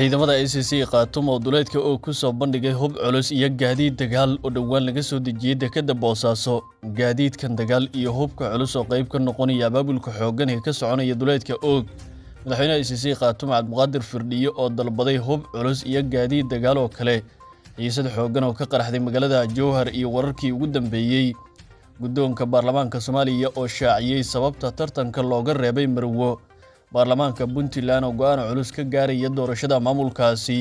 ciidamada i c c qaato mowduleedka oo ku soo bandhigay hub culus iyo gaadiid dagaal oo dhowaan laga soo dejiyey dekedda boosaaso gaadiidkan dagaal iyo hubka culus oo qayb ka noqonaya abaabulka xooggan ee ka soconaya duleedka oog madaxweyne i c c qaato macabdiqaadir firdhiye oo dalbaday hub culus iyo gaadiid dagaal oo kale xiisad xooggan oo ka qaraxday magaalada jowhar iyo wararkii ugu dambeeyey guddoonka baarlamaanka soomaaliya oo shaaciyey sababta tartanka looga reebay marwo baarlamaanka puntland oo go aan culus ka gaaraya doorashada maamulkaasi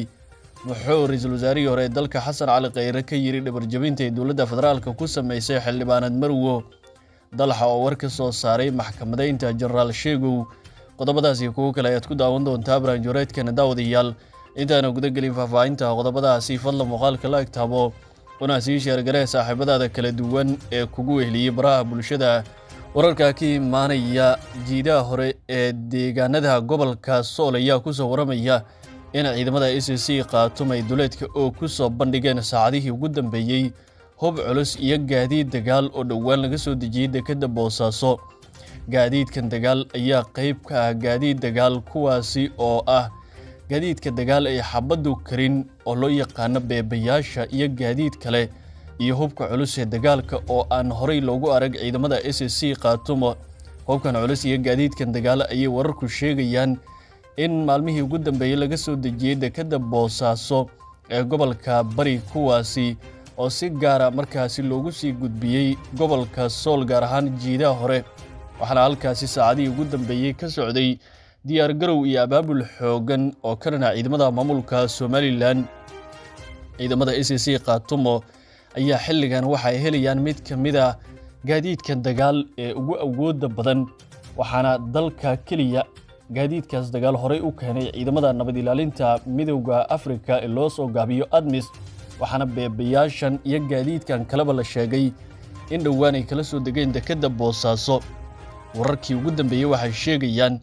wuxuu ra-iisul wasaarihii hore ee dalka xasan cali khayre ka yidhi dhabarjabinta ay dowladda federaalk ku samaysay xildhibaanad marwo dalxa oo war ka soo saaray maxkamadaynta jenaraal sheegow qodobadaasi iyo kale ayaad ku daawan doontaa baraanjureedkeena daawadayaal intaana gudagelin faahfaahinta qodobadaasi fadla muuqaalka la eg taabo sii sheergaree saaxiibadaada kala duwan ee kugu weheliyey baraha bulshada wararka ka imaanaya jiidaha hore ee deegaanada gobolka sool ayaa ku soo waramaya in ciidamada a c c qaatumay duleedka oo ku soo bandhigeen saacadihii ugu dambeeyey hub culus iyo gaadiid dagaal oo dhowaan laga soo dejiyey dekedda boosaaso gaadiidkan dagaal ayaa qayb ka ah gaadiid dagaal kuwaasi oo ah gaadiidka dagaal ay xabaddu karin oo loo yaqaano beebayaasha iyo gaadiid kale iyo hubka culus ee dagaalka oo aan horay loogu arag ciidamada s c khaatumo hubkan culus iyo gaadiidkan dagaalo ayay wararku sheegayaan in maalmihii ugu dambeeyey laga soo dejiyey dekedda boosaaso ee gobolka bari kuwaasi oo si gaara ah markaasi loogu sii gudbiyey gobolka sool gaar ahaan jiidaha hore waxaana halkaasi saacadihii ugu dambeeyey ka socday diyaar garow iyo abaabul xooggan oo ka ciidamada maamulka somalilan ciidamada s c khaatumo ayaa xilligan waxa helayaan mid ka mid a ah gaadiidka dagaal ee ugu awoodda badan waxaana dalka keliya gaadiidkaas dagaal horey u keenay ciidamada nabad ilaalinta midowda afrika ee loo soo gaabiyo admis waxaana beebayaashan iyo gaadiidkan kaleba la sheegay in dhowaan ay kala soo degeen dekedda boosaaso wararkii ugu dambeeyey waxay sheegayaan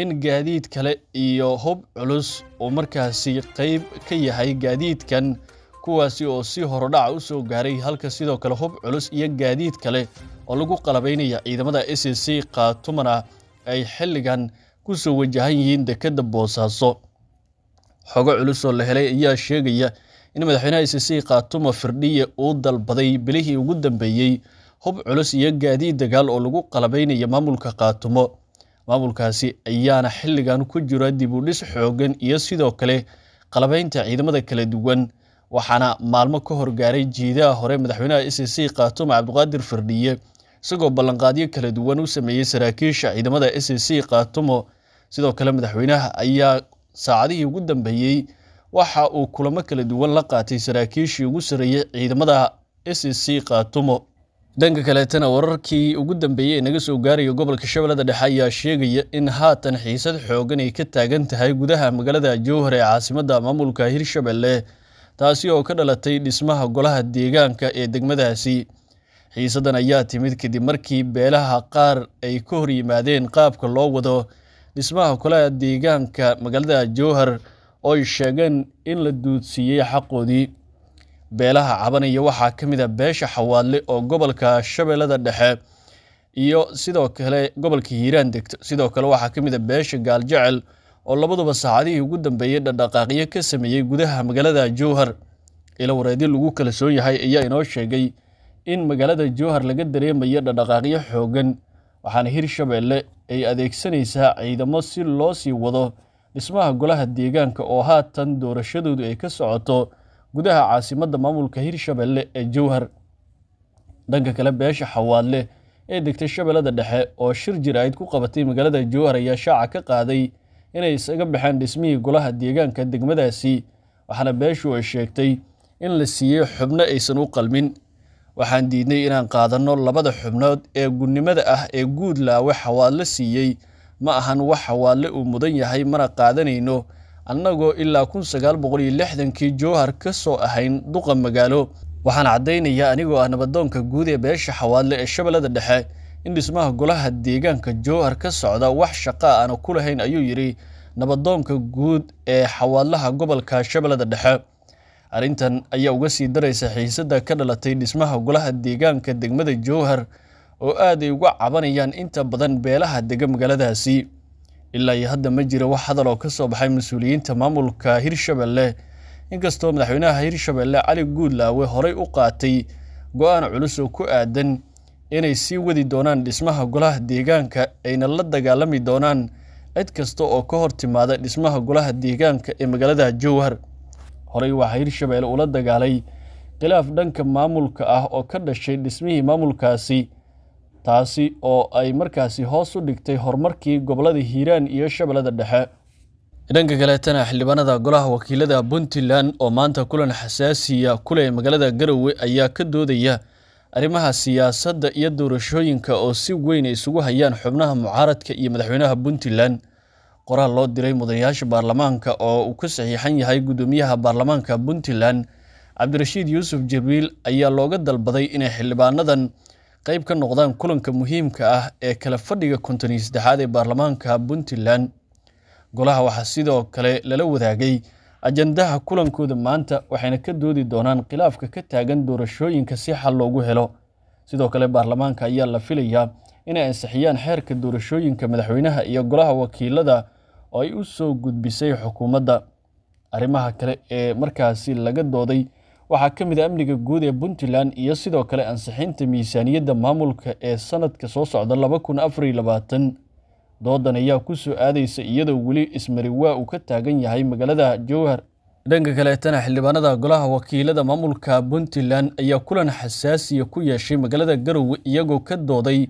in gaadiid kale iyo hub culus uu markaasi qayb ka yahay gaadiidkan kuwaasi oo si horodhac u soo gaaray halka sidoo kale hub culus iyo gaadiid kale oo lagu qalabaynaya ciidamada s c qaatumana ay xilligan ku soo wajahan yihiin dekedda boosaaso xogo culus oo la helay ayaa sheegaya in madaxweynaha s c qaatuma firdhiye uu dalbaday bilihii ugu dambeeyey hub culus iyo gaadiid dagaal oo lagu qalabaynaya maamulka khaatumo maamulkaasi ayaana xilligan ku jira dib u dhis xooggan iyo sidoo kale qalabaynta ciidamada kala duwan waxaana maalmo ka horgaaray jiidaha hore madaxweynaha s c c khaatume cabdiqaadir firdhiye isagoo ballanqaadyo kala duwan u sameeyey saraakiisha ciidamada s c c khaatumo sidoo kale madaxweynaha ayaa saacadihii ugu dambeeyey waxa uu kulamo kala duwan la qaatay saraakiishii ugu sarreeyey ciidamada s c c khaatumo dhanka kaleetana wararkii ugu dambeeyey ee naga soo gaaraya gobolka shabeellada dhexe ayaa sheegaya in haatan xiisad xoogan ay ka taagan tahay gudaha magaalada jowhar ee caasimadda maamulka hirshabelle taasi oo ka dhalatay dhismaha golaha deegaanka ee degmadaasi xiisadan ayaa timid kadib markii beelaha qaar ay ka hor yimaadeen qaabka loo wado dhismaha golaha deegaanka magaalada jowhar ooy sheegeen in la duudsiiyey xaqoodii beelaha cabanaya waxaa ka mid a ah beesha xawaadle oo gobolka shabeellada dhexe iyo sidoo kale gobolka hiiraan degto sidoo kale waxaa ka mid a ah beesha gaaljecel oo labaduba saacadihii ugu dambeeyey dhadhaqaaqyo ka sameeyey gudaha magaalada jowhar ilo wareedyo lagu kalsoon yahay ayaa inoo sheegay in magaalada jowhar laga dareemayo dhadhaqaaqyo xoogan waxaana hir shabeelle ay adeegsanaysaa ciidamo si loo sii wado dhismaha golaha deegaanka oo haatan doorashadoodu ay ka socoto gudaha caasimadda maamulka hirshabeelle ee jowhar dhanka kale beesha xawaadleh ee degtay shabeellada dhexe oo shir jiraa-id ku qabatay magaalada jowhar ayaa shaaca ka qaaday inay isaga baxeen dhismihii golaha deegaanka degmadaasi waxaana beeshu ay sheegtay in la siiyey xubno aysan u qalmin waxaan diidnay inaan qaadanno labada xubnood ee gunnimada ah ee guud laawe xawaallo siiyey ma ahan wax xawaadle uu mudan yahay mana qaadanayno annagoo ilaa kun sagaal boqol iyo lixdankii jowhar ka soo ahayn duqa magaalo waxaan caddaynayaa anigoo ah nabadoonka guud ee beesha xawaadle ee shabeellada dhexe in dhismaha golaha deegaanka jowhar ka socda wax shaqa aana ku lahayn ayuu yidhi nabadoonka guud ee xawaadlaha gobolka shabeellada dhexe arrintan ayaa uga sii daraysa xiisadda ka dhalatay dhismaha golaha deegaanka degmada jowhar oo aad ay uga cabanayaan inta badan beelaha dega magaaladaasi ilaa iyo hadda ma jira wax hadal oo ka soo baxay mas-uuliyiinta maamulka hirshabelle inkastoo madaxweynaha hirshabelle cali guudlaawe horay u qaatay go-aan culus oo ku aadan inay sii wadi doonaan dhismaha golaha deegaanka ayna la dagaalami doonaan cid kasta oo ka hor timaada dhismaha golaha deegaanka ee magaalada jowhar horey waxaa hirshabeelle ula dagaalay khilaaf dhanka maamulka ah oo ka dhashay dhismihii maamulkaasi taasi oo ay markaasi hoos u dhigtay horumarkii gobolada hiiraan iyo shabeellada dhexe dhanka kaleetana xildhibaanada golaha wakiilada puntland oo maanta kulan xasaasiya kuleh magaalada garowe ayaa ka doodaya arrimaha siyaasadda iyo doorashooyinka oo si weyn ay isugu hayaan xubnaha mucaaradka iyo madaxweynaha puntland qoraal loo diray mudanayaasha baarlamaanka oo uu ku saxiixan yahay guddoomiyaha baarlamaanka puntland cabdirashiid yuusuf jibriil ayaa looga dalbaday inay xildhibaanadan qayb ka noqdaan kulanka muhiimka ah ee kala fadhiga konton iyo saddexaad ee baarlamaanka puntland golaha waxaa sidoo kale lala wadaagay ajandaha kulankooda maanta waxayna ka doodi doonaan khilaafka ka taagan doorashooyinka si xal loogu helo sidoo kale baarlamaanka ayaa la filayaa inay ansixiyaan xeerka doorashooyinka madaxweynaha iyo golaha wakiilada oo ay u soo gudbisay xukuumadda arrimaha kale ee markaasi laga dooday waxaa ka mid a ah amniga guud ee puntland iyo sidoo kale ansixinta miisaaniyadda maamulka ee sanadka soo socda laba kun afar labaatan doodan ayaa ku soo aadaysa iyadoo weli ismari waa uu ka taagan yahay magaalada jowhar dhanka kaleetana xildhibaanada golaha wakiilada maamulka puntland ayaa kulan xasaasiya ku yeeshay magaalada garowe iyagoo ka dooday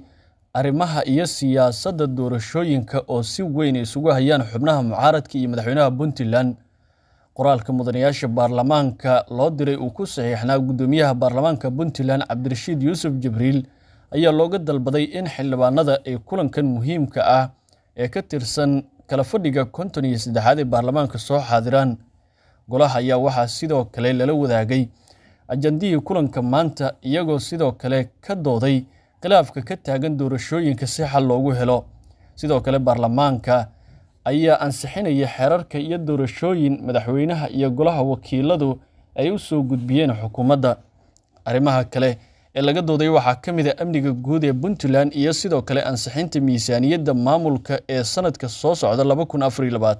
arrimaha iyo siyaasadda doorashooyinka oo si weyn isugu hayaan xubnaha mucaaradka iyo madaxweynaha puntland qoraalka mudanayaasha baarlamaanka loo diray uu ku saxiixnaa guddoomiyaha baarlamaanka puntland cabdirashiid yuusuf jibriil ayaa looga dalbaday in xildhibaanada ay kulankan muhiimka ah ee ka tirsan kala fadhiga konton iyo saddexaad ee baarlamaanka soo xaadiraan golaha ayaa waxaa sidoo kale lala wadaagay ajandihii kulanka maanta iyagoo sidoo kale ka dooday khilaafka ka taagan doorashooyinka si xal loogu helo sidoo kale baarlamaanka ayaa ansixinaya xeerarka iyo doorashooyin madaxweynaha iyo golaha wakiiladu ay u soo gudbiyeen xukuumadda arrimaha kale ee laga dooday waxaa ka mid a ah amniga guud ee puntland iyo sidoo kale ansixinta miisaaniyadda maamulka ee sanadka soo socda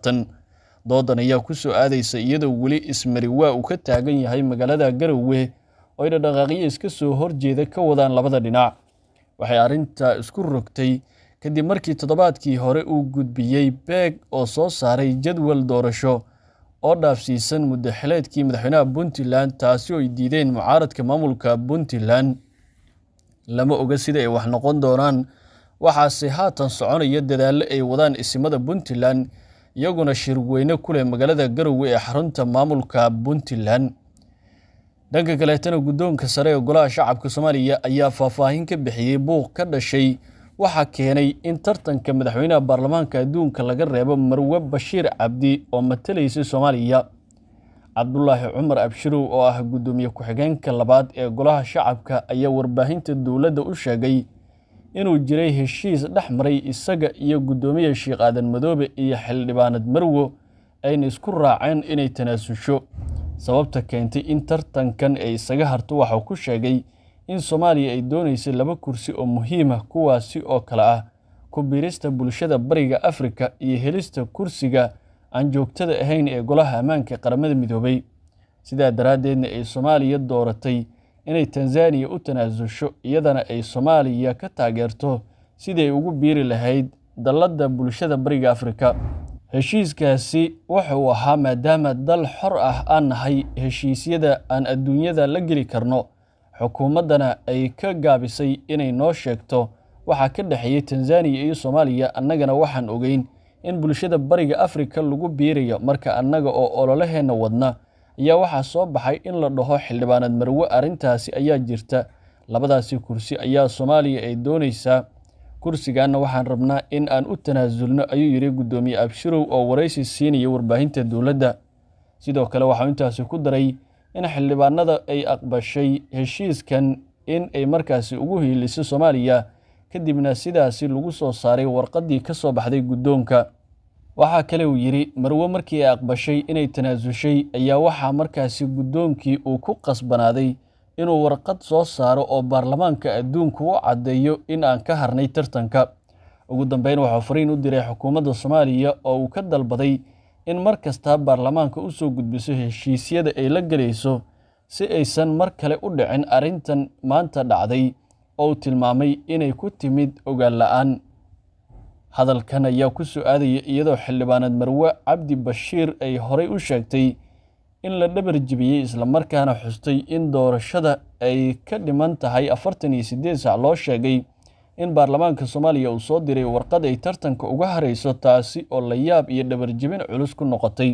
doodan ayaa ku soo aadaysa iyadoo weli ismari waa uu ka taagan yahay magaalada garowe oo ay dhaqdhaqaaqiyo iska soo horjeeda ka wadaan labada dhinac waxay arrintaa isku rogtay kadib markii toddobaadkii hore uu gudbiyey beeg oo soo saaray jadwal doorasho oo dhaafsiisan muddaxileedkii madaxweynaha puntland taasi oo ay diideen mucaaradka maamulka puntland lama oga sida ay wax noqon doonaan waxaase haatan soconaya dadaallo ay wadaan isimada puntland iyaguna shirweyne kuleh magaalada garowe ee xarunta maamulka puntland dhanka kaleetana guddoonka sare ee golaha shacabka soomaaliya ayaa faahfaahin ka bixiyey buuq ka dhashay waxaa keenay in tartanka madaxweynaha baarlamaanka adduunka laga reebo marwe bashiir cabdi oo matalaysa soomaaliya cabdulaahi cumar abshirow oo ah guddoomiye ku-xigeenka labaad ee golaha shacabka ayaa warbaahinta dowladda u sheegay inuu jiray heshiis dhex maray isaga iyo guddoomiye sheekh aadan madoobe iyo xildhibaanad marwo ayna isku raaceen inay tanaasusho sababta keentay in tartankan ay isaga harto waxau ku sheegay in Soomaaliya ay doonaysay laba kursi oo muhiim ah kuwaasi oo kale ah ku biirista bulshada Bariga Afrika iyo helista kursiga aan joogtada ahayn ee golaha ammaanka qaramada midoobay sidaa daraaddeedna ay Soomaaliya dooratay inay tanzaniya u tanaasusho iyadana ay Soomaaliya ka taageerto siday ugu biiri lahayd dalladda bulshada Bariga Afrika heshiiskaasi waxa ahaa maadaama dal xor ah aan nahay heshiisyada aan adduunyada la geli karno xukuumaddana ay ka gaabisay inay noo sheegto waxaa ka dhexeeyey tanzaniya iyo soomaaliya annagana waxaan ogeyn in bulshada bariga afrika lagu biirayo marka annaga oo ololaheenna wadna ayaa waxaa soo baxay in la dhaho xildhibaaneed marwe arrintaasi ayaa jirta labadaasi kursi ayaa soomaaliya ay doonaysaa kursigaanna waxaan rabnaa in aan u tanaasulno ayuu yidhi guddoomiye abshirow oo waraysi siinaya warbaahinta dowladda sidoo kale waxau intaasi ku daray in xildhibaanada ay aqbashay heshiiskan in ay markaasi ugu hiiliso soomaaliya kadibna sidaasi lagu soo saaray warqaddii ka soo baxday guddoonka waxaa kale uu yidhi marwe markii ay aqbashay inay tanaasushay ayaa waxaa markaasi guddoonkii uu ku qasbanaaday inuu warqad soo saaro oo baarlamaanka adduunku u caddeeyo in aan ka harnay tartanka ugu dambeyn waxuu fariin u diray xukuumadda soomaaliya oo uu ka dalbaday in mar kasta baarlamaanka u soo gudbiso heshiisyada ay la gelayso si aysan mar kale u dhicin arrintan maanta dhacday oo tilmaamay inay ku timid ogaan hadalkan ayaa ku soo aadaya iyadoo xildhibaaneed marwe cabdi bashiir ay horey u sheegtay in la dhabar jibiyey islamarkaana xustay in doorashada ay ka dhiman tahay afartan iyo siddeed sac loo sheegay in baarlamaanka soomaaliya uu soo diray warqad ay tartanka uga harayso taasi oo la yaab iyo dhabarjebin culus ku noqotay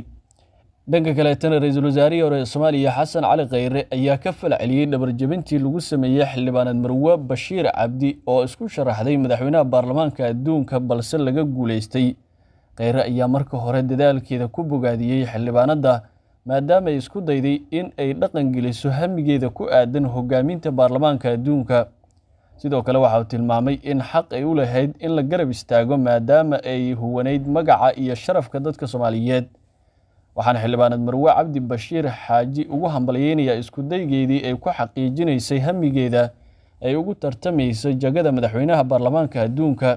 dhanka kaleetana ra-iisul wasaarihii hore ee soomaaliya xasan cali kheyre ayaa ka falceliyey dhabarjebintii lagu sameeyey xildhibaaneed marwe bashiir cabdi oo isku sharaxday madaxweynaha baarlamaanka adduunka balse laga guulaystay kheyre ayaa marka hore dadaalkeeda ku bogaadiyey xildhibaanadda maadaama ay isku dayday in ay dhaqan geliso hamigeeda ku aadan hogaaminta baarlamaanka adduunka sidoo kale waxa uu tilmaamay in xaq ay u lahayd in la garab istaago maadaama ay huwanayd magaca iyo sharafka dadka soomaaliyeed waxaana xildhibaaneed marwe cabdi bashiir xaaji ugu hambalyeynayaa iskudaygeedii ay ku xaqiijinaysay hamigeeda ay ugu tartamaysa jagada madaxweynaha baarlamaanka adduunka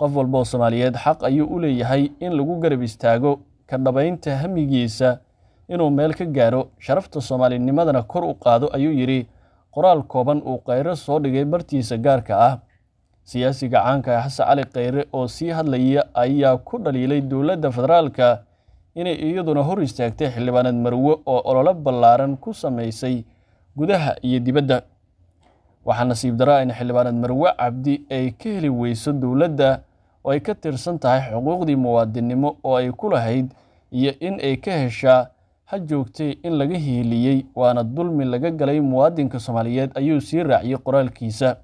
qof walba soomaaliyeed xaq ayuu u leeyahay in lagu garab istaago ka dhabaynta hamigiisa inuu meel ka gaaro sharafta soomaalinimadana kor u qaado ayuu yidhi qoraal kooban uu kheyre soo dhigay bartiisa gaarka ah siyaasiga caanka ee ah xasan cali kheyre oo sii hadlaya ayaa ku dhaliilay dowladda federaalka inay iyaduna hor istaagtay xildhibaaneed marwe oo ololo ballaaran ku samaysay gudaha iyo dibadda waxaa nasiib daraa in xildhibaaneed marwe cabdi ay ka heli weyso dowladda oo ay ka tirsan tahay xuquuqdii muwaadinnimo oo ay ku lahayd iyo in ay ka heshaa ha joogtee in laga hiiliyey waana dulmi laga galay muwaadinka soomaaliyeed ayuu sii raaciyey qoraalkiisa